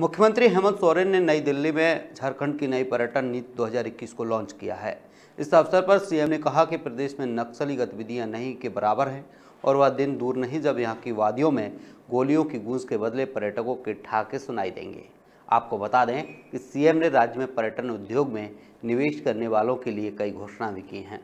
मुख्यमंत्री हेमंत सोरेन ने नई दिल्ली में झारखंड की नई पर्यटन नीति 2021 को लॉन्च किया है इस अवसर पर सीएम ने कहा कि प्रदेश में नक्सली गतिविधियां नहीं के बराबर हैं और वह दिन दूर नहीं जब यहां की वादियों में गोलियों की गूंज के बदले पर्यटकों के ठाके सुनाई देंगे आपको बता दें कि सीएम ने राज्य में पर्यटन उद्योग में निवेश करने वालों के लिए कई घोषणा भी की हैं